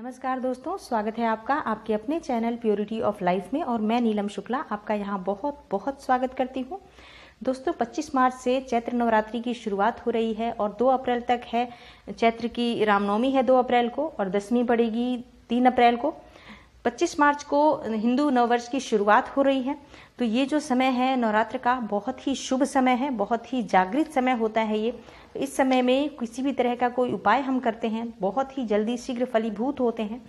नमस्कार दोस्तों स्वागत है आपका आपके अपने चैनल प्योरिटी ऑफ लाइफ में और मैं नीलम शुक्ला आपका यहाँ बहुत बहुत स्वागत करती हूँ दोस्तों 25 मार्च से चैत्र नवरात्रि की शुरुआत हो रही है और 2 अप्रैल तक है चैत्र की रामनवमी है 2 अप्रैल को और दसवीं पड़ेगी 3 अप्रैल को 25 मार्च को हिंदू नववर्ष की शुरुआत हो रही है तो ये जो समय है नवरात्र का बहुत ही शुभ समय है बहुत ही जागृत समय होता है ये तो इस समय में किसी भी तरह का कोई उपाय हम करते हैं बहुत ही जल्दी शीघ्र फलीभूत होते हैं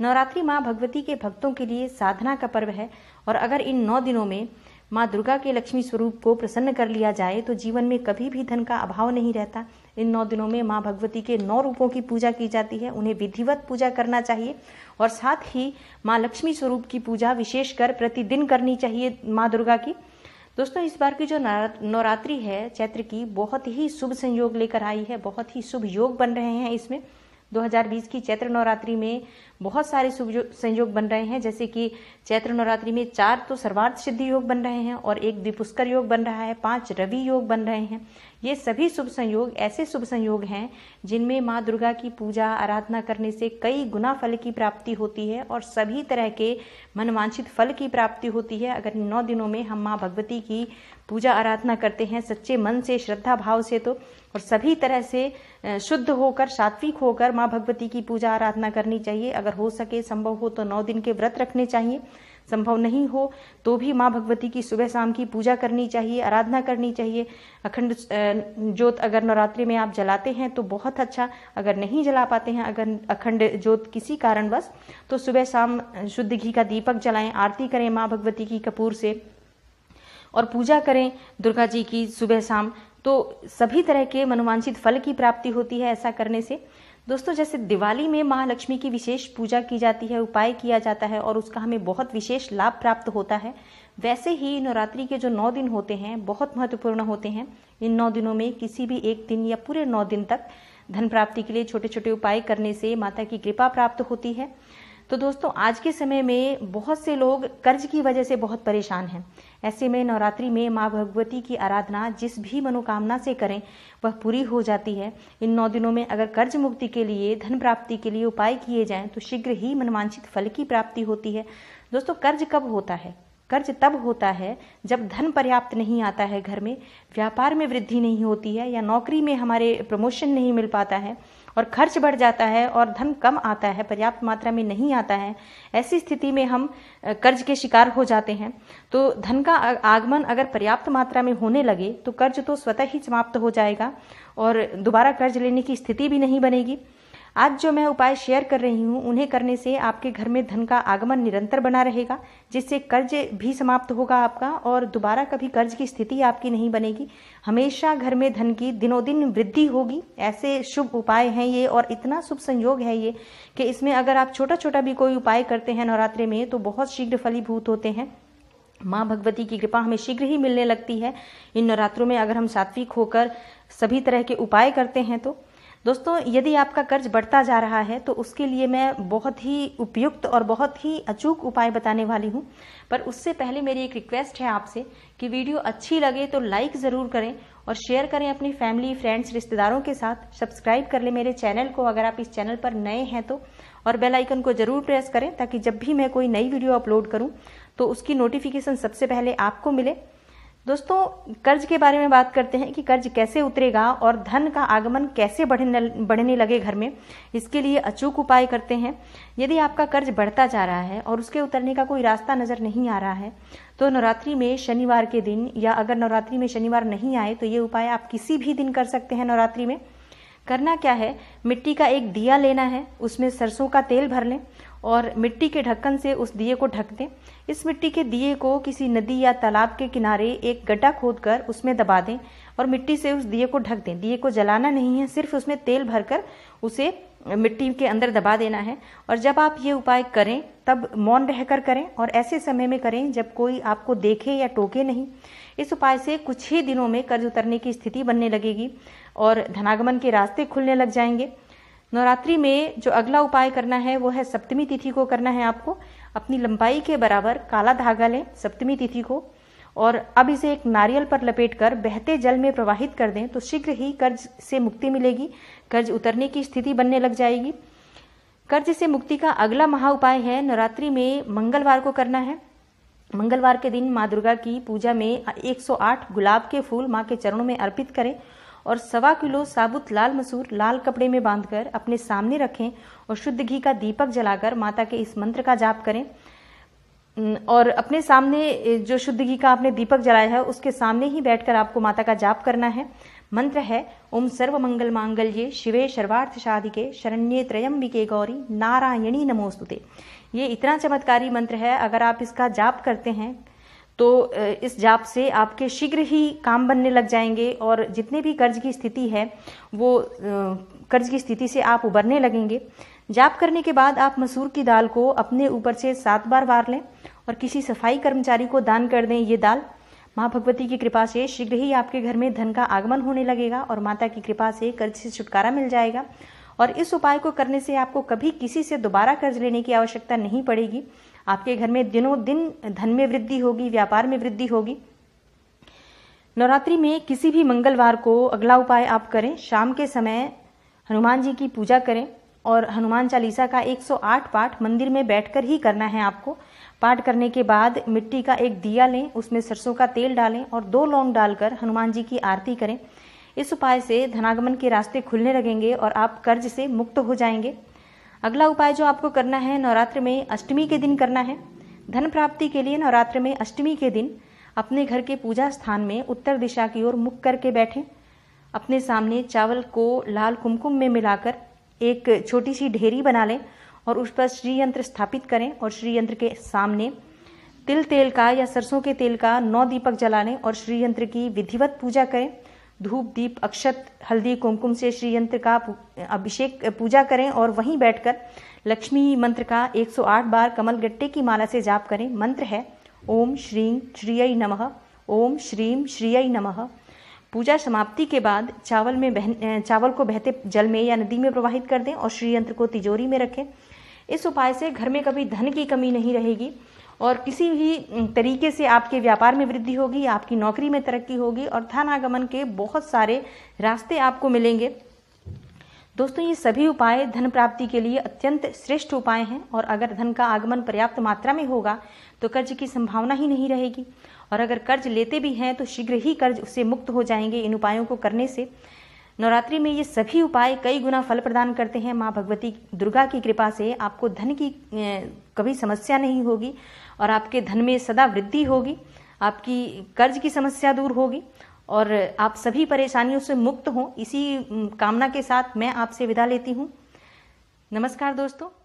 नवरात्रि माँ भगवती के भक्तों के लिए साधना का पर्व है और अगर इन नौ दिनों में माँ दुर्गा के लक्ष्मी स्वरूप को प्रसन्न कर लिया जाए तो जीवन में कभी भी धन का अभाव नहीं रहता इन नौ दिनों में माँ भगवती के नौ रूपों की पूजा की जाती है उन्हें विधिवत पूजा करना चाहिए और साथ ही माँ लक्ष्मी स्वरूप की पूजा विशेषकर प्रतिदिन करनी चाहिए माँ दुर्गा की दोस्तों इस बार की जो नवरात्रि है चैत्र की बहुत ही शुभ संयोग लेकर आई है बहुत ही शुभ योग बन रहे हैं इसमें 2020 की चैत्र नवरात्रि में बहुत सारे शुभ संयोग बन रहे हैं जैसे कि चैत्र नवरात्रि में चार तो सर्वार्थ सिद्धि योग बन रहे हैं और एक द्विपुष्कर योग बन रहा है पांच रवि योग बन रहे हैं ये सभी शुभ संयोग ऐसे शुभ संयोग हैं जिनमें माँ दुर्गा की पूजा आराधना करने से कई गुना फल की प्राप्ति होती है और सभी तरह के मनवांछित फल की प्राप्ति होती है अगर नौ दिनों में हम माँ भगवती की पूजा आराधना करते हैं सच्चे मन से श्रद्धा भाव से तो और सभी तरह से शुद्ध होकर सात्विक होकर माँ भगवती की पूजा आराधना करनी चाहिए अगर हो सके संभव हो तो नौ दिन के व्रत रखने चाहिए संभव नहीं हो तो भी माँ भगवती की सुबह शाम की पूजा करनी चाहिए आराधना करनी चाहिए अखंड ज्योत अगर नवरात्रि में आप जलाते हैं तो बहुत अच्छा अगर नहीं जला पाते हैं अगर अखंड ज्योत किसी कारणवश तो सुबह शाम शुद्ध घी का दीपक जलाएं आरती करें माँ भगवती की कपूर से और पूजा करें दुर्गा जी की सुबह शाम तो सभी तरह के मनोवांछित फल की प्राप्ति होती है ऐसा करने से दोस्तों जैसे दिवाली में महालक्ष्मी की विशेष पूजा की जाती है उपाय किया जाता है और उसका हमें बहुत विशेष लाभ प्राप्त होता है वैसे ही नवरात्रि के जो नौ दिन होते हैं बहुत महत्वपूर्ण होते हैं इन नौ दिनों में किसी भी एक दिन या पूरे नौ दिन तक धन प्राप्ति के लिए छोटे छोटे उपाय करने से माता की कृपा प्राप्त होती है तो दोस्तों आज के समय में बहुत से लोग कर्ज की वजह से बहुत परेशान हैं ऐसे में नवरात्रि में माँ भगवती की आराधना जिस भी मनोकामना से करें वह पूरी हो जाती है इन नौ दिनों में अगर कर्ज मुक्ति के लिए धन प्राप्ति के लिए उपाय किए जाएं तो शीघ्र ही मनवांछित फल की प्राप्ति होती है दोस्तों कर्ज कब होता है कर्ज तब होता है जब धन पर्याप्त नहीं आता है घर में व्यापार में वृद्धि नहीं होती है या नौकरी में हमारे प्रमोशन नहीं मिल पाता है और खर्च बढ़ जाता है और धन कम आता है पर्याप्त मात्रा में नहीं आता है ऐसी स्थिति में हम कर्ज के शिकार हो जाते हैं तो धन का आगमन अगर पर्याप्त मात्रा में होने लगे तो कर्ज तो स्वतः ही समाप्त हो जाएगा और दोबारा कर्ज लेने की स्थिति भी नहीं बनेगी आज जो मैं उपाय शेयर कर रही हूँ उन्हें करने से आपके घर में धन का आगमन निरंतर बना रहेगा जिससे कर्ज भी समाप्त होगा आपका और दोबारा कभी कर्ज की स्थिति आपकी नहीं बनेगी हमेशा घर में धन की दिनों दिन वृद्धि होगी ऐसे शुभ उपाय हैं ये और इतना शुभ संयोग है ये कि इसमें अगर आप छोटा छोटा भी कोई उपाय करते हैं नवरात्रि में तो बहुत शीघ्र फलीभूत होते हैं माँ भगवती की कृपा हमें शीघ्र ही मिलने लगती है इन नवरात्रों में अगर हम सात्विक होकर सभी तरह के उपाय करते हैं तो दोस्तों यदि आपका कर्ज बढ़ता जा रहा है तो उसके लिए मैं बहुत ही उपयुक्त और बहुत ही अचूक उपाय बताने वाली हूँ पर उससे पहले मेरी एक रिक्वेस्ट है आपसे कि वीडियो अच्छी लगे तो लाइक ज़रूर करें और शेयर करें अपनी फैमिली फ्रेंड्स रिश्तेदारों के साथ सब्सक्राइब कर लें मेरे चैनल को अगर आप इस चैनल पर नए हैं तो और बेल आइकन को ज़रूर प्रेस करें ताकि जब भी मैं कोई नई वीडियो अपलोड करूं तो उसकी नोटिफिकेशन सबसे पहले आपको मिले दोस्तों कर्ज के बारे में बात करते हैं कि कर्ज कैसे उतरेगा और धन का आगमन कैसे बढ़ने बढ़ने लगे घर में इसके लिए अचूक उपाय करते हैं यदि आपका कर्ज बढ़ता जा रहा है और उसके उतरने का कोई रास्ता नज़र नहीं आ रहा है तो नवरात्रि में शनिवार के दिन या अगर नवरात्रि में शनिवार नहीं आए तो ये उपाय आप किसी भी दिन कर सकते हैं नवरात्रि में करना क्या है मिट्टी का एक दिया लेना है उसमें सरसों का तेल भर लें और मिट्टी के ढक्कन से उस दिए को ढक दें इस मिट्टी के दिए को किसी नदी या तालाब के किनारे एक गड्ढा खोदकर उसमें दबा दें और मिट्टी से उस दिए को ढक दें दिए को जलाना नहीं है सिर्फ उसमें तेल भरकर उसे मिट्टी के अंदर दबा देना है और जब आप ये उपाय करें तब मौन रहकर करें और ऐसे समय में करें जब कोई आपको देखे या टोके नहीं इस उपाय से कुछ ही दिनों में कर्ज उतरने की स्थिति बनने लगेगी और धनागमन के रास्ते खुलने लग जाएंगे नवरात्रि में जो अगला उपाय करना है वो है सप्तमी तिथि को करना है आपको अपनी लंबाई के बराबर काला धागा लें सप्तमी तिथि को और अब इसे एक नारियल पर लपेट कर बहते जल में प्रवाहित कर दें तो शीघ्र ही कर्ज से मुक्ति मिलेगी कर्ज उतरने की स्थिति बनने लग जाएगी कर्ज से मुक्ति का अगला महा उपाय है नवरात्रि में मंगलवार को करना है मंगलवार के दिन माँ दुर्गा की पूजा में 108 गुलाब के फूल माँ के चरणों में अर्पित करें और सवा किलो साबुत लाल मसूर लाल कपड़े में बांधकर अपने सामने रखें और शुद्ध घी का दीपक जलाकर माता के इस मंत्र का जाप करें और अपने सामने जो शुद्ध घी का आपने दीपक जलाया है उसके सामने ही बैठकर आपको माता का जाप करना है मंत्र है ओम सर्व मंगल मांगल्ये शिवे सर्वार्थ साधिके शरण्य त्रयंबिके गौरी नारायणी नमोस्तुते ये इतना चमत्कारी मंत्र है अगर आप इसका जाप करते हैं तो इस जाप से आपके शीघ्र ही काम बनने लग जाएंगे और जितने भी कर्ज की स्थिति है वो कर्ज की स्थिति से आप उबरने लगेंगे जाप करने के बाद आप मसूर की दाल को अपने ऊपर से सात बार वार लें और किसी सफाई कर्मचारी को दान कर दें ये दाल माँ भगवती की कृपा से शीघ्र ही आपके घर में धन का आगमन होने लगेगा और माता की कृपा से कर्ज से छुटकारा मिल जाएगा और इस उपाय को करने से आपको कभी किसी से दोबारा कर्ज लेने की आवश्यकता नहीं पड़ेगी आपके घर में दिनों दिन धन में वृद्धि होगी व्यापार में वृद्धि होगी नवरात्रि में किसी भी मंगलवार को अगला उपाय आप करें शाम के समय हनुमान जी की पूजा करें और हनुमान चालीसा का 108 पाठ मंदिर में बैठकर ही करना है आपको पाठ करने के बाद मिट्टी का एक दिया लें उसमें सरसों का तेल डालें और दो लौंग डालकर हनुमान जी की आरती करें इस उपाय से धनागमन के रास्ते खुलने लगेंगे और आप कर्ज से मुक्त हो जाएंगे अगला उपाय जो आपको करना है नवरात्र में अष्टमी के दिन करना है धन प्राप्ति के लिए नवरात्र में अष्टमी के दिन अपने घर के पूजा स्थान में उत्तर दिशा की ओर मुख करके बैठें अपने सामने चावल को लाल कुमकुम में मिलाकर एक छोटी सी ढेरी बना लें और उस पर श्री यंत्र स्थापित करें और श्री यंत्र के सामने तिल तेल का या सरसों के तेल का नौ दीपक जला लें और श्री यंत्र की विधिवत पूजा करें धूप दीप अक्षत हल्दी कुमकुम से श्री यंत्र का अभिषेक पूजा करें और वहीं बैठकर लक्ष्मी मंत्र का 108 बार कमल गट्टे की माला से जाप करें मंत्र है ओम श्रीं श्रिय नमः ओम श्रीं श्रिय नमः पूजा समाप्ति के बाद चावल में बहन चावल को बहते जल में या नदी में प्रवाहित कर दें और श्रीयंत्र को तिजोरी में रखें इस उपाय से घर में कभी धन की कमी नहीं रहेगी और किसी भी तरीके से आपके व्यापार में वृद्धि होगी आपकी नौकरी में तरक्की होगी और धन आगमन के बहुत सारे रास्ते आपको मिलेंगे दोस्तों ये सभी उपाय धन प्राप्ति के लिए अत्यंत श्रेष्ठ उपाय हैं और अगर धन का आगमन पर्याप्त मात्रा में होगा तो कर्ज की संभावना ही नहीं रहेगी और अगर कर्ज लेते भी हैं तो शीघ्र ही कर्ज उससे मुक्त हो जाएंगे इन उपायों को करने से नवरात्रि में ये सभी उपाय कई गुना फल प्रदान करते हैं माँ भगवती दुर्गा की कृपा से आपको धन की कभी समस्या नहीं होगी और आपके धन में सदा वृद्धि होगी आपकी कर्ज की समस्या दूर होगी और आप सभी परेशानियों से मुक्त हों इसी कामना के साथ मैं आपसे विदा लेती हूँ नमस्कार दोस्तों